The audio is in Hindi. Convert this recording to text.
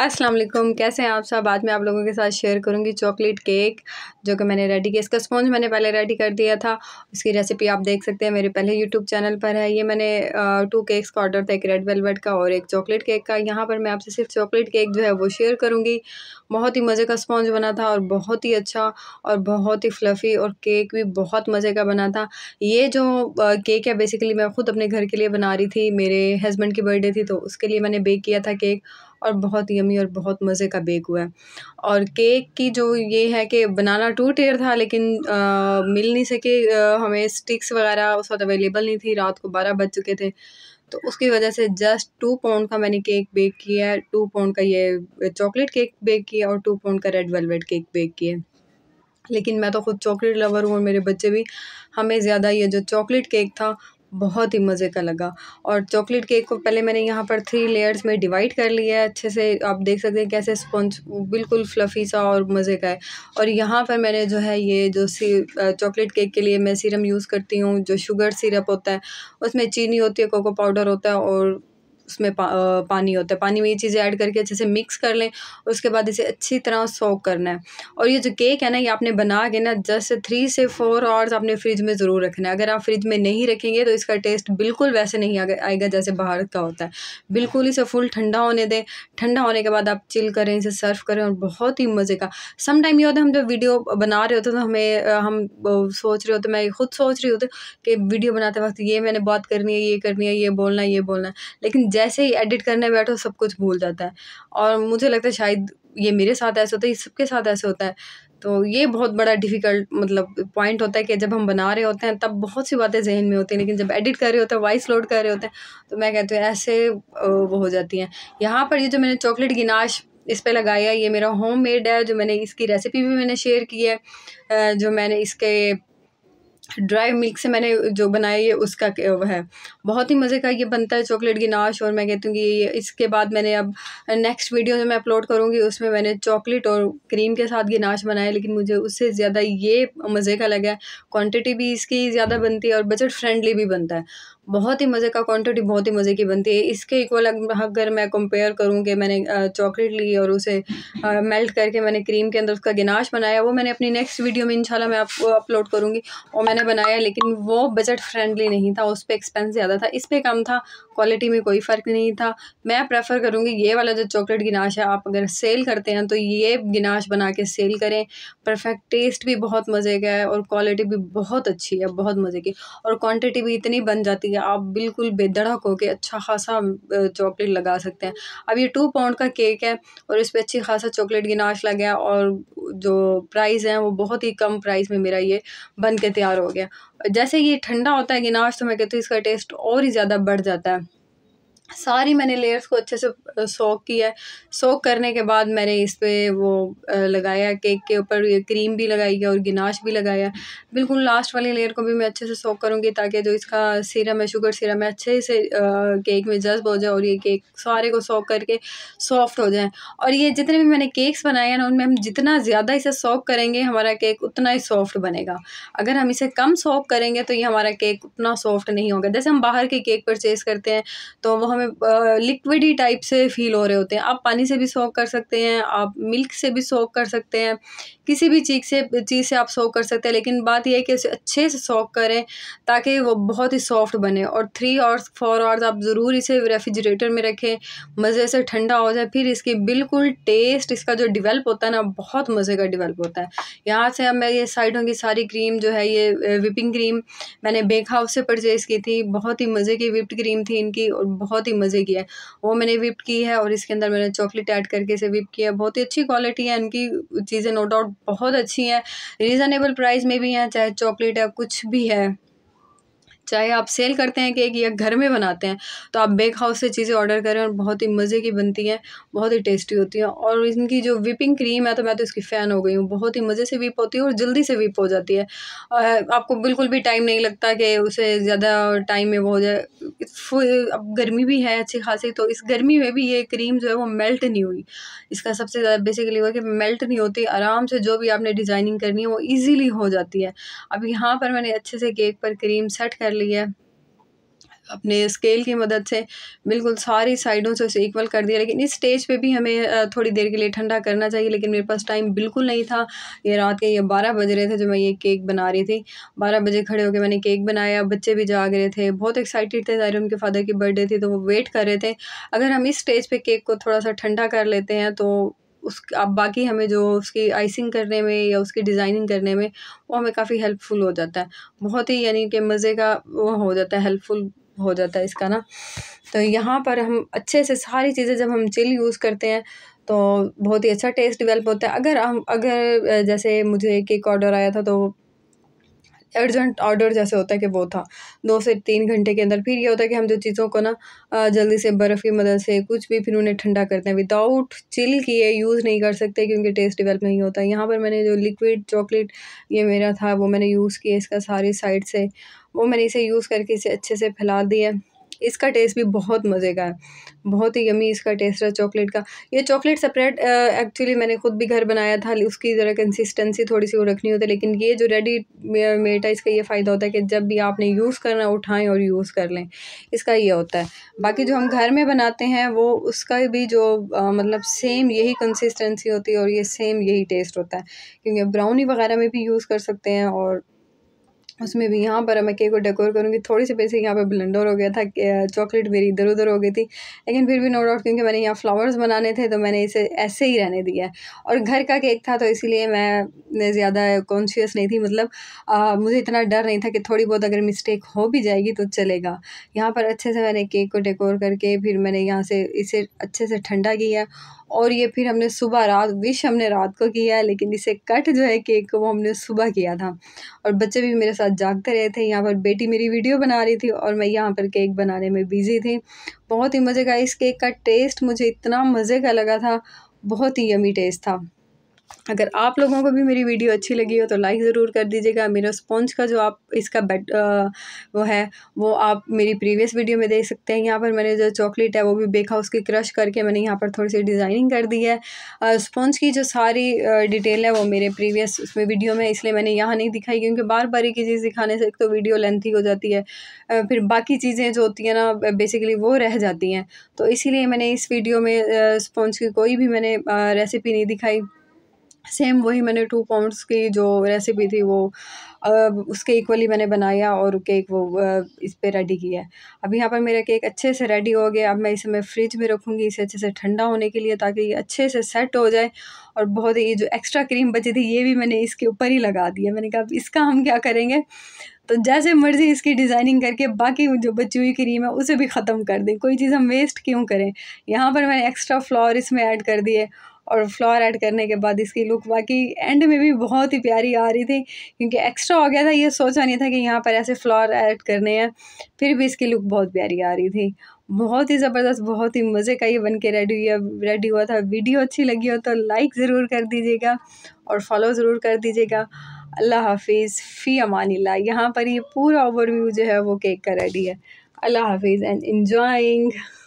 अस्सलाम वालेकुम कैसे हैं आप सब बाद में आप लोगों के साथ शेयर करूंगी चॉकलेट केक जो कि मैंने रेडी किया इसका स्पॉन्ज मैंने पहले रेडी कर दिया था उसकी रेसिपी आप देख सकते हैं मेरे पहले यूट्यूब चैनल पर है ये मैंने टू केक्स का ऑर्डर था एक रेड वेलवेट का और एक चॉकलेट केक का यहाँ पर मैं आपसे सिर्फ चॉकलेट केक जो है वो शेयर करूँगी बहुत ही मज़े का स्पॉन्ज बना था और बहुत ही अच्छा और बहुत ही फ्लफ़ी और केक भी बहुत मज़े का बना था ये जो केक है बेसिकली मैं ख़ुद अपने घर के लिए बना रही थी मेरे हस्बैंड की बर्थडे थी तो उसके लिए मैंने बेक किया था केक और बहुत यमी और बहुत मज़े का बेक हुआ है और केक की जो ये है कि बनाना टू टेयर था लेकिन आ, मिल नहीं सके आ, हमें स्टिक्स वगैरह उस वक्त अवेलेबल नहीं थी रात को बारह बज चुके थे तो उसकी वजह से जस्ट टू पाउंड का मैंने केक बेक किया है टू पाउंड का ये चॉकलेट केक बेक किया और टू पाउंड का रेड वेलवेट केक बेक किया लेकिन मैं तो ख़ुद चॉकलेट लवर हूँ और मेरे बच्चे भी हमें ज़्यादा ये जो चॉकलेट केक था बहुत ही मज़े का लगा और चॉकलेट केक को पहले मैंने यहाँ पर थ्री लेयर्स में डिवाइड कर लिया है अच्छे से आप देख सकते हैं कैसे स्पॉन्ज बिल्कुल फ्लफ़ी सा और मज़े का है और यहाँ पर मैंने जो है ये जो सी चॉकलेट केक के लिए मैं सीरम यूज़ करती हूँ जो शुगर सिरप होता है उसमें चीनी होती है कोको पाउडर होता है और उसमें पा, पानी होता है पानी में ये चीज़ें ऐड करके अच्छे से मिक्स कर लें और उसके बाद इसे अच्छी तरह सोक करना है और ये जो केक है ना ये आपने बना के ना जस्ट थ्री से फोर आवर्स आपने फ्रिज में ज़रूर रखना है अगर आप फ्रिज में नहीं रखेंगे तो इसका टेस्ट बिल्कुल वैसे नहीं आएगा जैसे बाहर का होता है बिल्कुल इसे फुल ठंडा होने दें ठंडा होने के बाद आप चिल करें इसे सर्व करें और बहुत ही मज़े का सम टाइम ये होता है हम जब वीडियो बना रहे होते तो हमें हम सोच रहे होते मैं खुद सोच रही होती कि वीडियो बनाते वक्त ये मैंने बात करनी है ये करनी है ये बोलना है ये बोलना है लेकिन जैसे जैसे ही एडिट करने बैठो सब कुछ भूल जाता है और मुझे लगता है शायद ये मेरे साथ ऐसा होता है ये सबके साथ ऐसे होता है तो ये बहुत बड़ा डिफ़िकल्ट मतलब पॉइंट होता है कि जब हम बना रहे होते हैं तब बहुत सी बातें जहन में होती हैं लेकिन जब एडिट कर रहे होते हैं वॉइस लोड कर रहे होते हैं तो मैं कहती हूँ ऐसे वो हो जाती हैं यहाँ पर ये जो मैंने चॉकलेट गिनाश इस पे लगाया ये मेरा होम मेड है जो मैंने इसकी रेसिपी भी मैंने शेयर की है जो मैंने इसके ड्राई मिल्क से मैंने जो बनाया ये उसका वो है बहुत ही मज़े का ये बनता है चॉकलेट गिनाश और मैं कहती हूँ कि ये इसके बाद मैंने अब नेक्स्ट वीडियो जो मैं अपलोड करूँगी उसमें मैंने चॉकलेट और क्रीम के साथ गिनाश बनाया लेकिन मुझे उससे ज़्यादा ये मज़े का लगा है क्वान्टिटी भी इसकी ज़्यादा बनती है और बजट फ्रेंडली भी बनता है बहुत ही मज़े का क्वांटिटी बहुत ही मज़े की बनती है इसके इक्वल अगर मैं कंपेयर करूं कि मैंने चॉकलेट ली और उसे मेल्ट करके मैंने क्रीम के अंदर उसका गिनाश बनाया वो मैंने अपनी नेक्स्ट वीडियो में इंशाल्लाह मैं आपको अपलोड करूंगी और मैंने बनाया लेकिन वो बजट फ्रेंडली नहीं था उस पर एक्सपेंस ज़्यादा था इस पर कम था क्वालिटी में कोई फ़र्क नहीं था मैं प्रेफर करूँगी ये वाला जो चॉकलेट गिनाश है आप अगर सेल करते हैं तो ये गिनाश बना के सेल करें परफेक्ट टेस्ट भी बहुत मज़े का है और क्वालिटी भी बहुत अच्छी है बहुत मज़े की और क्वान्टिटी भी इतनी बन जाती ठीक है आप बिल्कुल बेधड़क होकर अच्छा खासा चॉकलेट लगा सकते हैं अब ये टू पाउंड का केक है और इस पर अच्छी खासा चॉकलेट की नाश और जो प्राइस है वो बहुत ही कम प्राइस में मेरा ये बन के तैयार हो गया जैसे ये ठंडा होता है गिनाश तो मैं कहती हूँ इसका टेस्ट और ही ज़्यादा बढ़ जाता है सारी मैंने लेयर्स को अच्छे से सोक किया है सोक करने के बाद मैंने इस पर वो लगाया केक के ऊपर क्रीम भी लगाई है और गिनाश भी लगाया बिल्कुल लास्ट वाली लेयर को भी मैं अच्छे से सोक करूँगी ताकि जो इसका सीरम है शुगर सीरम है अच्छे से केक में जज्ब हो जाए और ये केक सारे को सोक करके सॉफ्ट हो जाए और ये जितने भी मैंने केक्स बनाए हैं ना उनमें हम जितना ज़्यादा इसे सोक करेंगे हमारा केक उतना ही सॉफ्ट बनेगा अगर हम इसे कम सोक करेंगे तो ये हमारा केक उतना सॉफ्ट नहीं होगा जैसे हम बाहर के केक परचेज़ करते हैं तो वो हमें हमें लिक्विड ही टाइप से फील हो रहे होते हैं आप पानी से भी सोख कर सकते हैं आप मिल्क से भी सोख कर सकते हैं किसी भी चीज़ से चीज़ से आप सोख कर सकते हैं लेकिन बात यह है कि उसे अच्छे से सोख करें ताकि वो बहुत ही सॉफ्ट बने और थ्री आवर्स फोर आवर्स आप ज़रूर इसे रेफ्रिजरेटर में रखें मज़े से ठंडा हो जाए फिर इसकी बिल्कुल टेस्ट इसका जो डिवेल्प होता है ना बहुत मज़े का डिवेल्प होता है यहाँ से अब मैं ये साइडों की सारी क्रीम जो है ये विपिंग क्रीम मैंने बेक हाउस से परचेज़ की थी बहुत ही मज़े की विप्ड क्रीम थी इनकी और बहुत ही ही मज़े की है वो मैंने विप की है और इसके अंदर मैंने चॉकलेट ऐड करके इसे विप किया है बहुत ही अच्छी क्वालिटी है इनकी चीज़ें नो डाउट बहुत अच्छी हैं रीज़नेबल प्राइस में भी हैं चाहे चॉकलेट है कुछ भी है चाहे आप सेल करते हैं केक या घर में बनाते हैं तो आप बेक हाउस से चीज़ें ऑर्डर करें और बहुत ही मज़े की बनती हैं बहुत ही टेस्टी होती हैं और इनकी जो विपिंग क्रीम है तो मैं तो इसकी फ़ैन हो गई हूँ बहुत ही मज़े से विप होती है और जल्दी से विप हो जाती है आपको बिल्कुल भी टाइम नहीं लगता कि उसे ज़्यादा टाइम में वो हो जाए अब गर्मी भी है अच्छी खासी तो इस गर्मी में भी ये क्रीम जो है वो मेल्ट नहीं हुई इसका सबसे ज़्यादा बेसिकली हुआ कि मेल्ट नहीं होती आराम से जो भी आपने डिज़ाइनिंग करनी है वो ईज़िली हो जाती है अब यहाँ पर मैंने अच्छे से केक पर क्रीम सेट कर ली लिया अपने स्केल की मदद से बिल्कुल सारी साइडों से उसे इक्वल कर दिया लेकिन इस स्टेज पे भी हमें थोड़ी देर के लिए ठंडा करना चाहिए लेकिन मेरे पास टाइम बिल्कुल नहीं था ये रात के ये बारह बज रहे थे जो मैं ये केक बना रही थी बारह बजे खड़े होकर मैंने केक बनाया बच्चे भी जाग रहे थे बहुत एक्साइटेड थे ज़ाहिर उनके फादर की बर्थडे थी तो वो वेट कर रहे थे अगर हम इस स्टेज पर केक को थोड़ा सा ठंडा कर लेते हैं तो उस अब बाकी हमें जो उसकी आइसिंग करने में या उसकी डिज़ाइनिंग करने में वो हमें काफ़ी हेल्पफुल हो जाता है बहुत ही यानी कि मज़े का वो हो जाता है हेल्पफुल हो जाता है इसका ना तो यहाँ पर हम अच्छे से सारी चीज़ें जब हम चिल यूज़ करते हैं तो बहुत ही अच्छा टेस्ट डिवेल्प होता है अगर हम अगर जैसे मुझे केक ऑर्डर आया था तो अर्जेंट ऑर्डर जैसे होता है कि वो था दो से तीन घंटे के अंदर फिर ये होता है कि हम जो चीज़ों को ना जल्दी से बर्फ़ की मदद से कुछ भी फिर उन्हें ठंडा करते हैं विदाउट चिल किए यूज़ नहीं कर सकते क्योंकि टेस्ट डिवेलप नहीं होता यहाँ पर मैंने जो लिक्विड चॉकलेट ये मेरा था वो मैंने यूज़ किया इसका सारी साइड से वो मैंने इसे यूज़ करके इसे अच्छे से फैला दिया इसका टेस्ट भी बहुत मज़े का है बहुत ही यमी इसका टेस्ट है चॉकलेट का ये चॉकलेट सेपरेट एक्चुअली मैंने खुद भी घर बनाया था उसकी ज़रा कंसिस्टेंसी थोड़ी सी वो रखनी होती है लेकिन ये जो रेडी मेड है इसका ये फ़ायदा होता है कि जब भी आपने यूज़ करना उठाएँ और यूज़ कर लें इसका ये होता है बाकी जो हम घर में बनाते हैं वो उसका भी जो आ, मतलब सेम यही कंसिस्टेंसी होती है और ये सेम यही टेस्ट होता है क्योंकि ब्राउनी वगैरह में भी यूज़ कर सकते हैं और उसमें भी यहाँ पर मैं केक को डेकोर करूँगी थोड़ी सी बेसिक यहाँ पर ब्लेंडर हो गया था चॉकलेट मेरी इधर उधर हो गई थी लेकिन फिर भी नो डाउट क्योंकि मैंने यहाँ फ्लावर्स बनाने थे तो मैंने इसे ऐसे ही रहने दिया और घर का केक था तो इसीलिए मैं ज़्यादा कॉन्शियस नहीं थी मतलब आ, मुझे इतना डर नहीं था कि थोड़ी बहुत अगर मिस्टेक हो भी जाएगी तो चलेगा यहाँ पर अच्छे से मैंने केक को डेकोर करके फिर मैंने यहाँ से इसे अच्छे से ठंडा किया और ये फिर हमने सुबह रात विश हमने रात को किया है लेकिन इसे कट जो है केक को वो हमने सुबह किया था और बच्चे भी मेरे साथ जागते रहे थे यहाँ पर बेटी मेरी वीडियो बना रही थी और मैं यहाँ पर केक बनाने में बिज़ी थी बहुत ही मज़े का इस केक का टेस्ट मुझे इतना मज़े का लगा था बहुत ही यमी टेस्ट था अगर आप लोगों को भी मेरी वीडियो अच्छी लगी हो तो लाइक ज़रूर कर दीजिएगा मेरा स्पॉन्ज का जो आप इसका बेट आ, वो है वो आप मेरी प्रीवियस वीडियो में देख सकते हैं यहाँ पर मैंने जो चॉकलेट है वो भी बेखा उसकी क्रश करके मैंने यहाँ पर थोड़ी सी डिज़ाइनिंग कर दी है स्पॉन्ज की जो सारी डिटेल है वो मेरे प्रीवियस उसमें वीडियो में इसलिए मैंने यहाँ नहीं दिखाई क्योंकि बार बार एक चीज़ दिखाने से एक तो वीडियो लेंथी हो जाती है फिर बाकी चीज़ें जो होती हैं ना बेसिकली वो रह जाती हैं तो इसीलिए मैंने इस वीडियो में स्पॉन्ज की कोई भी मैंने रेसिपी नहीं दिखाई सेम वही मैंने टू पाउंड्स की जो रेसिपी थी वो उसके इक्वली मैंने बनाया और केक वो इस पर रेडी किया अब यहाँ पर मेरा केक अच्छे से रेडी हो गया अब मैं इसे मैं फ्रिज में रखूँगी इसे अच्छे से ठंडा होने के लिए ताकि ये अच्छे से सेट हो जाए और बहुत ही जो एक्स्ट्रा क्रीम बची थी ये भी मैंने इसके ऊपर ही लगा दिया मैंने कहा अब इसका हम क्या करेंगे तो जैसे मर्ज़ी इसकी डिज़ाइनिंग करके बाकी जो बची हुई क्रीम है उसे भी ख़त्म कर दें कोई चीज़ हम वेस्ट क्यों करें यहाँ पर मैंने एक्स्ट्रा फ्लावर इसमें ऐड कर दिए और फ्लावर ऐड करने के बाद इसकी लुक बाकी एंड में भी बहुत ही प्यारी आ रही थी क्योंकि एक्स्ट्रा हो गया था ये सोचा नहीं था कि यहाँ पर ऐसे फ्लावर ऐड करने हैं फिर भी इसकी लुक बहुत प्यारी आ रही थी बहुत ही ज़बरदस्त बहुत ही मज़े का ये बन के रेडी हुआ रेडी हुआ था वीडियो अच्छी लगी हो तो लाइक ज़रूर कर दीजिएगा और फॉलो ज़रूर कर दीजिएगा अल्लाह हाफिज़ फ़ी अमानिल्ला यहाँ पर ये पूरा ओवरव्यू जो है वो केक का रेडी है अल्लाह हाफिज़ एंड इन्जॉइंग